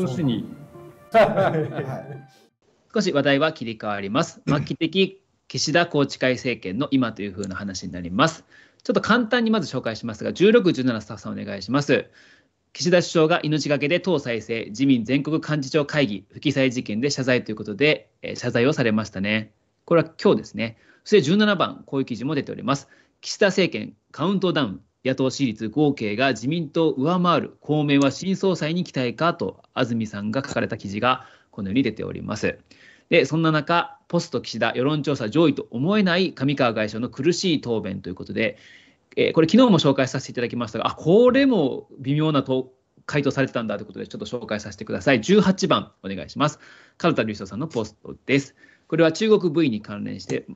上司に。少し話題は切り替わります。末期的岸田宏池会政権の今という風な話になります。ちょっと簡単にまず紹介しますが、16、17スタッフさんお願いします。岸田首相が命がけで党再生、自民全国幹事長会議、不記載事件で謝罪ということで、え謝罪をされましたね。これは今日ですね。そして17番、こういう記事も出ております。岸田政権、カウントダウン、野党支持率合計が自民党を上回る公明は新総裁に期待かと安住さんが書かれた記事がこのように出ております。でそんな中ポスト岸田世論調査上位と思えない上川外相の苦しい答弁ということで、えー、これ昨日も紹介させていただきましたがあこれも微妙な回答されてたんだということでちょっと紹介させてください18番お願いしますカルタリスさんのポストですこれは中国 V に関連して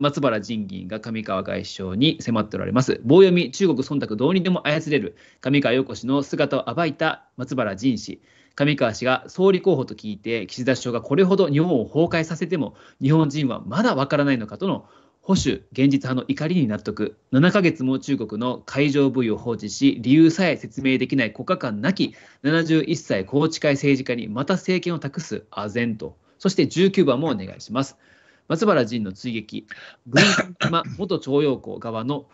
松原仁議員が上川外相に迫っておられます。棒読み、中国忖度どうにでも操れる、上川陽子氏の姿を暴いた松原仁氏。上川氏が総理候補と聞いて、岸田首相がこれほど日本を崩壊させても、日本人はまだわからないのかとの保守、現実派の怒りに納得。7ヶ月も中国の海上部位を放置し、理由さえ説明できない国家間なき71歳宏池会政治家にまた政権を託す唖然と。そして19番もお願いします。松原仁の追撃、軍 元徴用工側の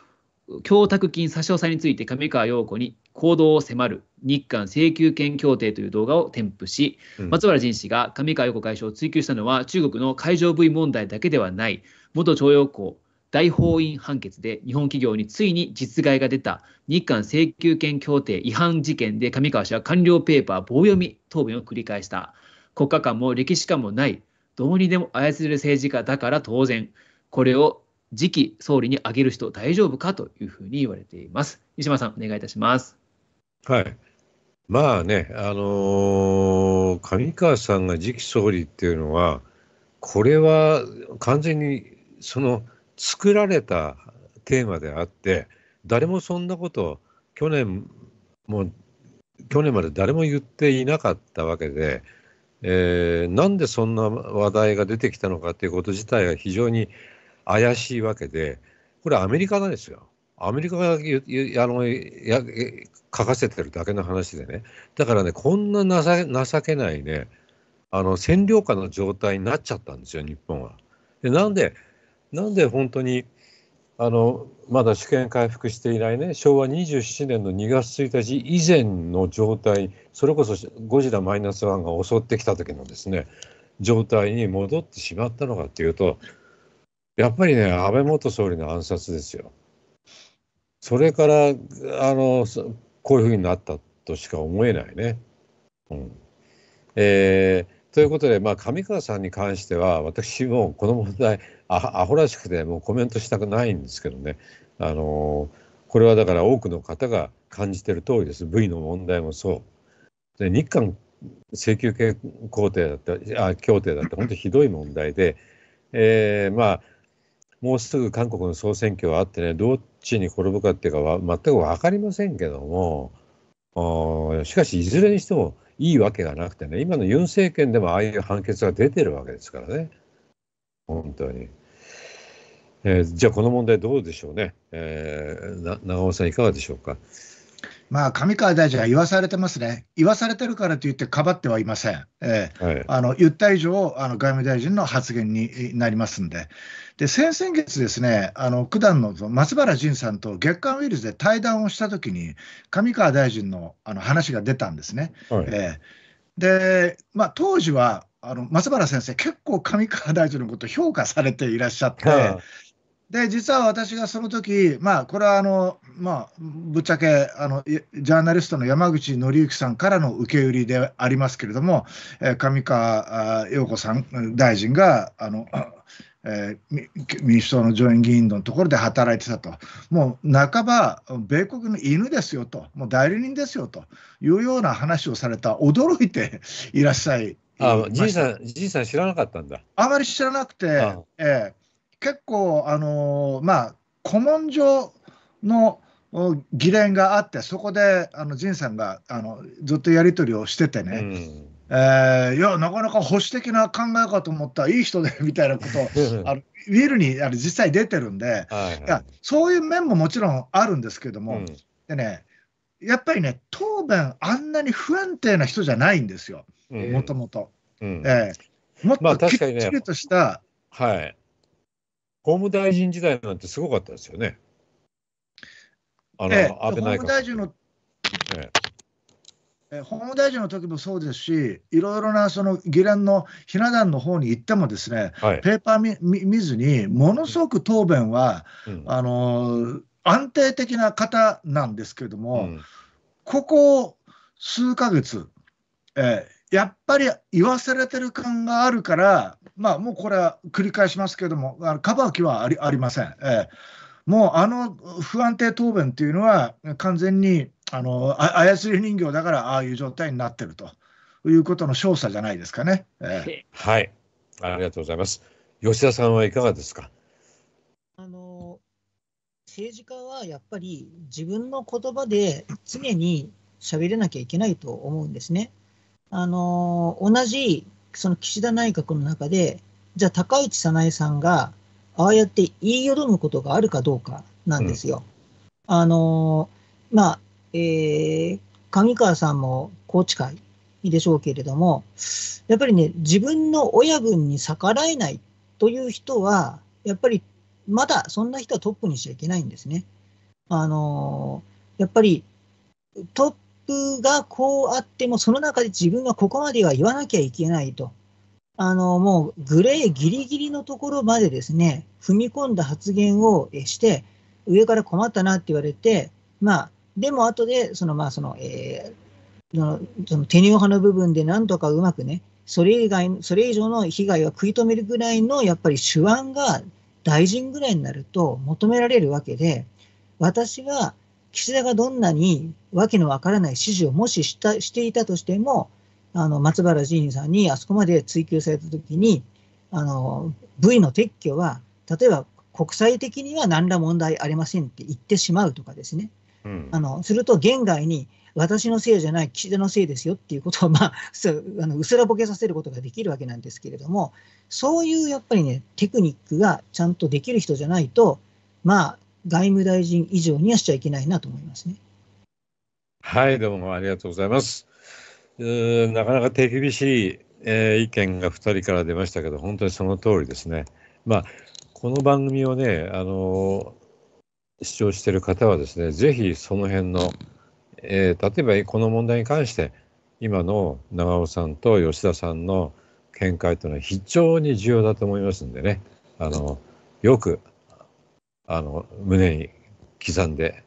供託金差し押さえについて上川陽子に行動を迫る日韓請求権協定という動画を添付し、松原仁氏が上川陽子外相を追及したのは中国の海上部位問題だけではない元徴用工大法院判決で日本企業についに実害が出た日韓請求権協定違反事件で上川氏は官僚ペーパー棒読み答弁を繰り返した国家間も歴史観もないどうにでも操れる政治家だから当然、これを次期総理に挙げる人大丈夫かというふうに言われています。西村さん、お願いいたします。はい。まあね、あのー、上川さんが次期総理っていうのは、これは完全にその作られたテーマであって、誰もそんなこと去年も去年まで誰も言っていなかったわけで、えー、なんでそんな話題が出てきたのかということ自体が非常に怪しいわけで、これアメリカなんですよ。アメリカがあのや書かせてるだけの話でね、だからね、こんな情けないね、あの占領下の状態になっちゃったんですよ、日本は。でなんで、なんで本当にあのまだ主権回復していないね昭和27年の2月1日以前の状態それこそゴジラマイナスワンが襲ってきた時のですね状態に戻ってしまったのかっていうとやっぱりね安倍元総理の暗殺ですよ。それからあのこういうふうになったとしか思えないね。うんえーということで、まあ、上川さんに関しては私もこの問題アホらしくてもうコメントしたくないんですけどねあのこれはだから多くの方が感じてる通りです V の問題もそう。で日韓請求権協定だったあ協定だって本当にひどい問題で、えー、まあもうすぐ韓国の総選挙があってねどっちに転ぶかっていうかは全く分かりませんけどもしかしいずれにしてもいいわけがなくてね、今のユン政権でもああいう判決が出てるわけですからね、本当に。えー、じゃあ、この問題どうでしょうね、えー、長尾さん、いかがでしょうか。まあ、上川大臣は言わされてますね、言わされてるからといって、かばってはいません、えー、はい、あの言った以上、あの外務大臣の発言になりますんで、で先々月ですね、あの九段の松原仁さんと月刊ウイルスで対談をしたときに、上川大臣のあの話が出たんですね。はい、えー、でまあ、当時はあの松原先生、結構上川大臣のこと評価されていらっしゃって。はで、実は私がその時、まあ、これはあの、まあ、ぶっちゃけ、あの、ジャーナリストの山口紀之さんからの受け売りでありますけれども、えー、上川陽子さん、大臣が、あの、えー、民主党の上院議員のところで働いてたと、もう半ば、米国の犬ですよと、もう代理人ですよというような話をされた、驚いて いらっしゃい。あさん、じいさん知らなかったんだ。あまり知らなくて、ああえー、結構、あのまあ、古文書の議連があって、そこであの仁さんがあのずっとやり取りをしててね、うん、えー、いや、なかなか保守的な考えかと思ったら、いい人で みたいなことあのビルにあの実際出てるんで、はいはい、いや、そういう面ももちろんあるんですけども、うん、でね、やっぱりね、答弁、あんなに不安定な人じゃないんですよ、もともと。もっときっちりとした、はい法務大臣時代なんてすごかったですよね。あの、ええ、大臣の、ええ、法務大臣の時もそうですし、いろいろなその議連のひな壇の方に行ってもですね、はい、ペーパー見見ずに、ものすごく答弁は、うん、あの安定的な方なんですけれども、うん、ここ数か月、ええやっぱり言わされてる感があるから、まあ、もうこれは繰り返しますけども、あのかばきはありありません、えー。もうあの不安定答弁というのは、完全にあのあ操り人形だから、ああいう状態になってるということの証左じゃないですかね。えー、はいありがとうございます。吉田さんはいかがですか。あの政治家はやっぱり自分の言葉で常に喋れなきゃいけないと思うんですね。あの同じその岸田内閣の中で、じゃあ高市早苗さんが、ああやって言いよどむことがあるかどうかなんですよ。あのまえ上川さんも宏池会でしょうけれども、やっぱりね、自分の親分に逆らえないという人は、やっぱりまだそんな人はトップにしちゃいけないんですね。あのやっぱりトップがこうあっても、その中で自分はここまでは言わなきゃいけないと。あの、もうグレーギリギリのところまでですね、踏み込んだ発言をして、上から困ったなって言われて、まあ、でも後で、その、まあ、その、えー、その、その手入派の部分でなんとかうまくね、それ以外、それ以上の被害は食い止めるぐらいの、やっぱり手腕が大臣ぐらいになると求められるわけで、私は岸田がどんなにわけのわからない指示をもししたしていたとしても、あの松原議員さんにあそこまで追及されたときに、あの、V の撤去は、例えば国際的には何ら問題ありませんって言ってしまうとかですね、うん、あのすると、現外に私のせいじゃない、岸田のせいですよっていうことを、まあ、あのうすらぼけさせることができるわけなんですけれども、そういうやっぱりね、テクニックがちゃんとできる人じゃないと、まあ、外務大臣以上にはしちゃいけないなと思いますね。はい、どうもありがとうございます。なかなか手厳しい、えー、意見が2人から出ましたけど、本当にその通りですね。まあ、この番組をね、あのー、視聴してる方はですね、ぜひその辺の、えー、例えばこの問題に関して、今の長尾さんと吉田さんの見解というのは非常に重要だと思いますんでね、あのよくあの胸に刻んで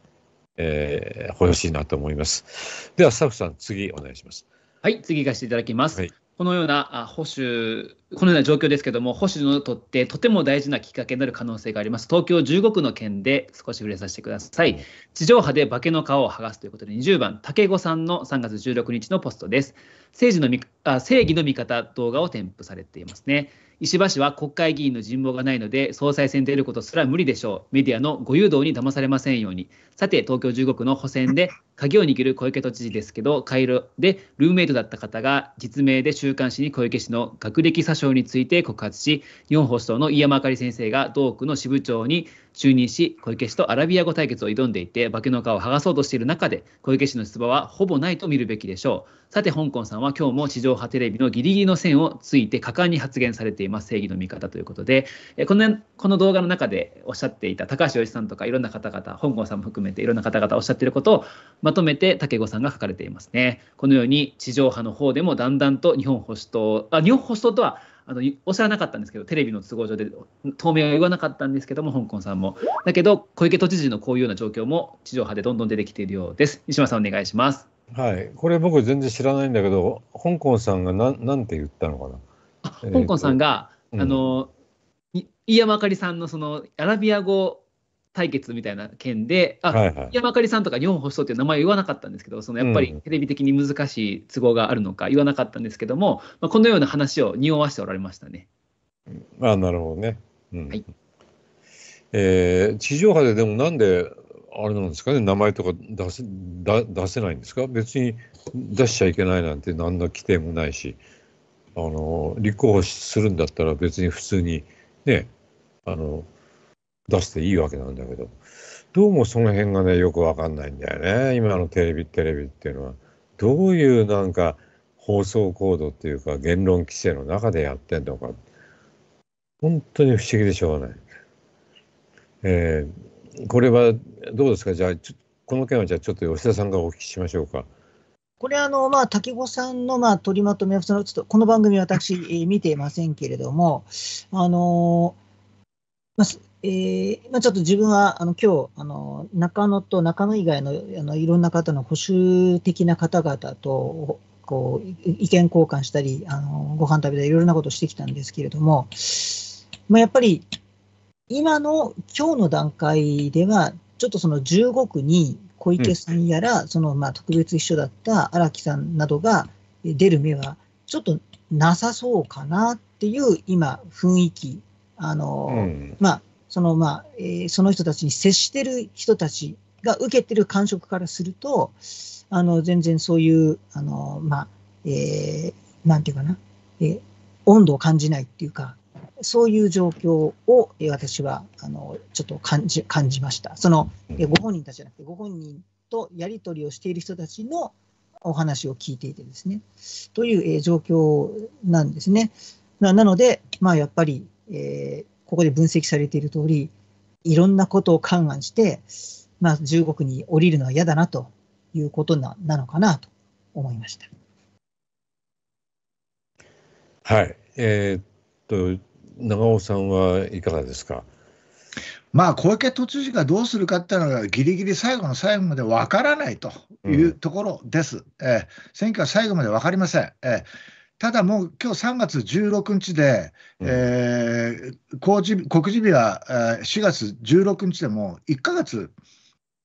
え欲しいなと思います。では、スタッフさん、次お願いします。はい、次行かせていただきます。はい、このような保守、このような状況ですけども、保守のとってとても大事なきっかけになる可能性があります。東京15区の件で少し触れさせてください。地上波で化けの皮を剥がすということで、20番、竹子さんの3月16日のポストです。政治のあ正義の味方動画を添付されていますね。石破氏は国会議員の人望がないので、総裁選出ることすら無理でしょう。メディアのご誘導に騙されませんように。さて、東京15区の補選で鍵を握る小池都知事ですけど、カイロでルーメイトだった方が、実名で週刊誌に小池氏の学歴詐称について告発し、日本保守党の飯山あかり先生が同区の支部長に就任し、小池氏とアラビア語対決を挑んでいて、化けの皮を剥がそうとしている中で、小池氏の出馬はほぼないと見るべきでしょう。さて、香港さんは今日も地上波テレビのギリギリの線をついて果敢に発言されています、正義の味方ということで、このこの動画の中でおっしゃっていた高橋洋一さんとかいろんな方々、香港さんも含めていろんな方々おっしゃっていることをまとめて竹子さんが書かれていますね。このように地上波の方でもだんだんと日本保守党、あ日本保守党とはあのおっしゃらなかったんですけどテレビの都合上で当面は言わなかったんですけども香港さんもだけど小池都知事のこういうような状況も地上波でどんどん出てきているようです西村さんお願いしますはいこれ僕全然知らないんだけど香港さんが何なんて言ったのかなあ香港さんが、えー、あの、うん、飯山あかりさんのそのアラビア語対決みたいな件で、あ、はいはい、山狩さんとか日本放送っていう名前言わなかったんですけど、そのやっぱりテレビ的に難しい都合があるのか言わなかったんですけども、まあ、このような話を匂わしておられましたね。あなるほどね。うん、はい、えー、地上波ででもなんであれなんですかね名前とか出せ出せないんですか別に出しちゃいけないなんて何の規定もないしあの立候補するんだったら別に普通にねあの出していいわけなんだけど、どうもその辺がね、よくわかんないんだよね。今のテレビ、テレビっていうのは、どういうなんか放送コードっていうか言論規制の中でやってんのか、本当に不思議でしょうがない。えー、これはどうですかじゃあ、この件はじゃあちょっと吉田さんがお聞きしましょうか。これあの、まあ、竹子さんの、まあ、取りまとめ、そのちょっとこの番組、私、見ていませんけれども、あのまあえーちょっと自分はあの今日あの中野と中野以外のあのいろんな方の保守的な方々とこう意見交換したりあのご飯食べたりいろんなことをしてきたんですけれども、まあ、やっぱり今の今日の段階ではちょっとその15区に小池さんやら、うん、そのまあ特別秘書だった荒木さんなどが出る目はちょっとなさそうかなっていう今雰囲気あの、うん、まあ、そのまあ、えー、その人たちに接してる人たちが受けてる感触からすると、あの、全然そういう、あの、まあ、えー、なんていうかな、えー、温度を感じないっていうか、そういう状況を私はあのちょっと感じ感じました。そのご本人たちじゃなくて、ご本人とやり取りをしている人たちのお話を聞いていてですね、という状況なんですね。なので、まあ、やっぱりえー、ここで分析されている通り、いろんなことを勘案して、まあ、中国に降りるのは嫌だなということななのかなと思いました。はい、えー、っと長尾さんはいかがですか。まあ、小池都知事がどうするかっていうのが、ぎりぎり最後の最後までわからないというところです。うん、えー、選挙は最後までわかりません。えーただもう今日3月16日で、うん、えー、告示告示日は4月16日でもう1か月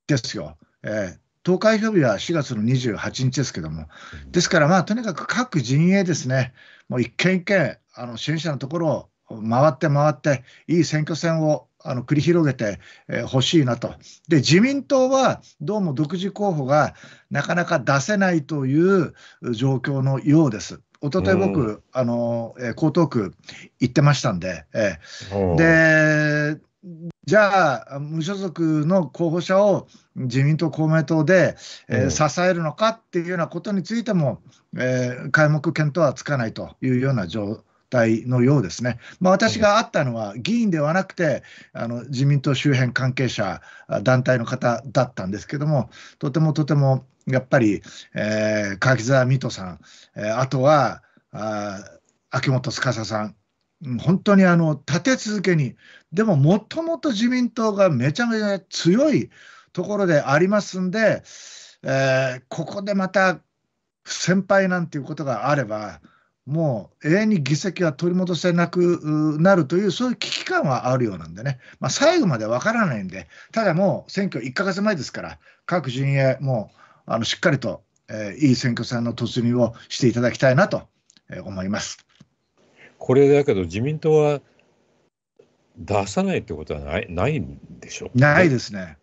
ですよ、えー、投開票日は4月の28日ですけども、ですから、まあ、とにかく各陣営ですね、もう一軒一軒、あの支援者のところを回って回って、いい選挙戦をあの繰り広げてほ、えー、しいなと。で、自民党はどうも独自候補がなかなか出せないという状況のようです。一昨日僕、うん、あの、えー、江東区行ってましたんで、えー、で、じゃあ、無所属の候補者を自民党、公明党で、えー、支えるのかっていうようなことについても、えー、開目見当はつかないというような状態のようですね。まあ、私が会ったのは議員ではなくて、あの自民党周辺関係者、団体の方だったんですけども、とてもとてもやっぱり、えー、柿沢水戸さん、えー、あとはあ秋元司さん、本当にあの立て続けに、でももともと自民党がめちゃめちゃ強いところでありますんで、えー、ここでまた先輩なんていうことがあれば、もう永遠に議席は取り戻せなくなるという、そういう危機感はあるようなんでね、まあ、最後までわからないんで、ただもう選挙1か月前ですから、各陣営、もうあのしっかりと、えー、いい選挙戦の突入をしていただきたいなと思いますこれだけど、自民党は出さないってことはないないんでしょないですね。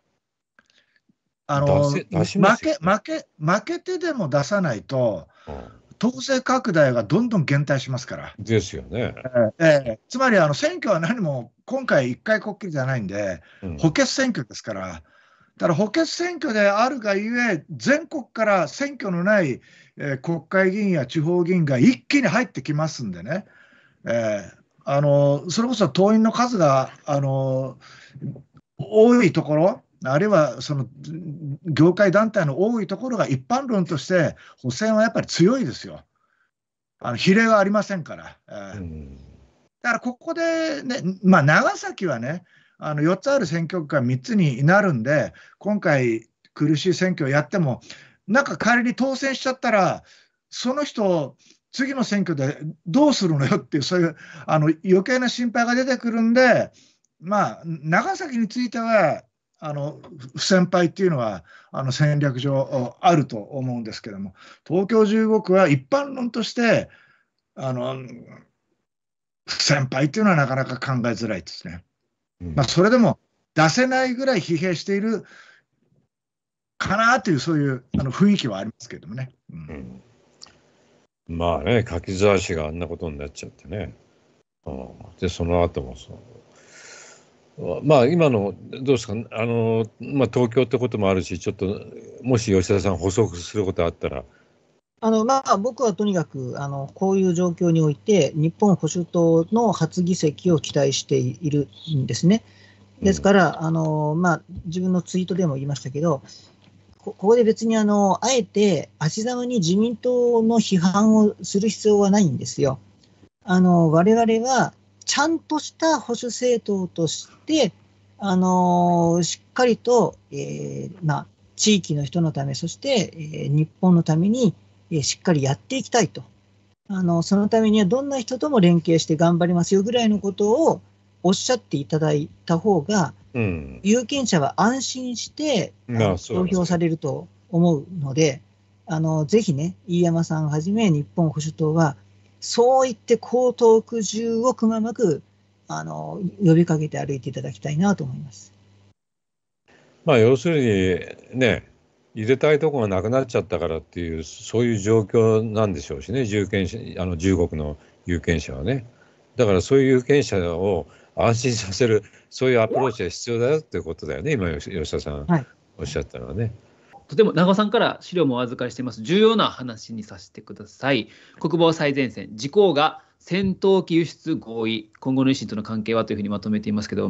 あの負け負け負けてでも出さないと、うん党勢拡大がどんどん減退しますから。ですよね。えー、えー、つまりあの選挙は何も今回一回こっきりじゃないんで、補欠選挙ですから、だから補欠選挙であるがゆえ、全国から選挙のない、えー、国会議員や地方議員が一気に入ってきますんでね、えー、あのそれこそ党員の数があの多いところ、あるいはその業界団体の多いところが一般論として補選はやっぱり強いですよ。あの比例はありませんから。だからここでね、まあ、長崎はねあの4つある選挙区が3つになるんで今回苦しい選挙をやってもなんか仮に当選しちゃったらその人次の選挙でどうするのよっていうそういうあの余計な心配が出てくるんで、まあ、長崎についてはあの不戦敗っていうのはあの戦略上あると思うんですけども東京15区は一般論としてあの不戦敗っていうのはなかなか考えづらいですね。まあ、それでも出せないぐらい疲弊しているかなというそういうあの雰囲気はありますけどもね。うん、うん、まあね柿沢氏があんなことになっちゃってね。うん、でその後もそうまあ、今の、どうですか、あのまあ、東京ってこともあるし、ちょっと、もし吉田さん、補足することあったら。あのまあ、僕はとにかくあの、こういう状況において、日本保守党の初議席を期待しているんですね。ですから、うん、あのまあ、自分のツイートでも言いましたけど、ここで別にあのあえて足ざまに自民党の批判をする必要はないんですよ。あの我々はちゃんとした保守政党として、あのー、しっかりと、えー、まあ、地域の人のため、そして、えー、日本のために、えしっかりやっていきたいと。あの、そのためにはどんな人とも連携して頑張りますよぐらいのことをおっしゃっていただいた方が、うん、有権者は安心して、投票されると思うので、あの、ぜひね、飯山さんはじめ日本保守党は、そう言って江東区中をくまなくあの呼びかけて歩いていただきたいなと思います。まあ、要するにね入れたいとこがなくなっちゃったからっていうそういう状況なんでしょうしね有権者あの中国の有権者はねだからそういう有権者を安心させるそういうアプローチが必要だよっていうことだよね今吉田さんおっしゃったのはね。はいとても長尾さんから資料もお預かりしています重要な話にさせてください。国防最前線、自公が戦闘機輸出合意、今後の維新との関係はというふうにまとめていますけど、